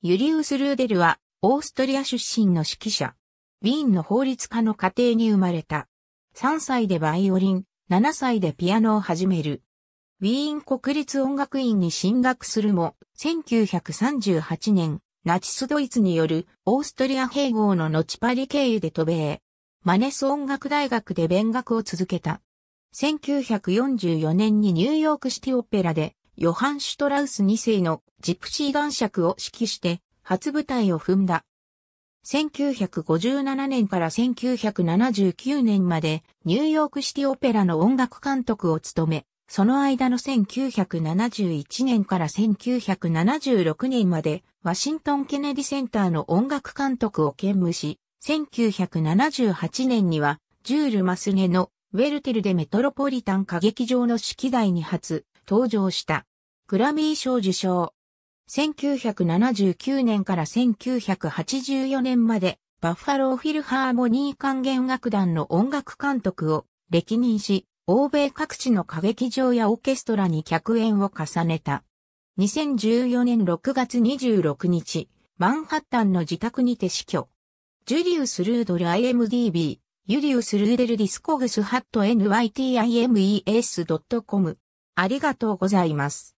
ユリウス・ルーデルは、オーストリア出身の指揮者。ウィーンの法律家の家庭に生まれた。3歳でバイオリン、7歳でピアノを始める。ウィーン国立音楽院に進学するも、1938年、ナチスドイツによるオーストリア併合の後パリ経由で渡米。マネス音楽大学で勉学を続けた。1944年にニューヨークシティオペラでヨハン・シュトラウス2世のジプシー岩釈を指揮して初舞台を踏んだ。1957年から1979年までニューヨークシティオペラの音楽監督を務め、その間の1971年から1976年までワシントン・ケネディセンターの音楽監督を兼務し、1978年にはジュール・マスゲのウェルテルでメトロポリタン歌劇場の指揮台に初登場した。グラミー賞受賞。1979年から1984年まで、バッファローフィルハーモニー管弦楽団の音楽監督を歴任し、欧米各地の歌劇場やオーケストラに客演を重ねた。2014年6月26日、マンハッタンの自宅にて死去。ジュリウス・ルードル IMDB、ユリウス・ルーデルディスコグスハット NYTIMES.com。ありがとうございます。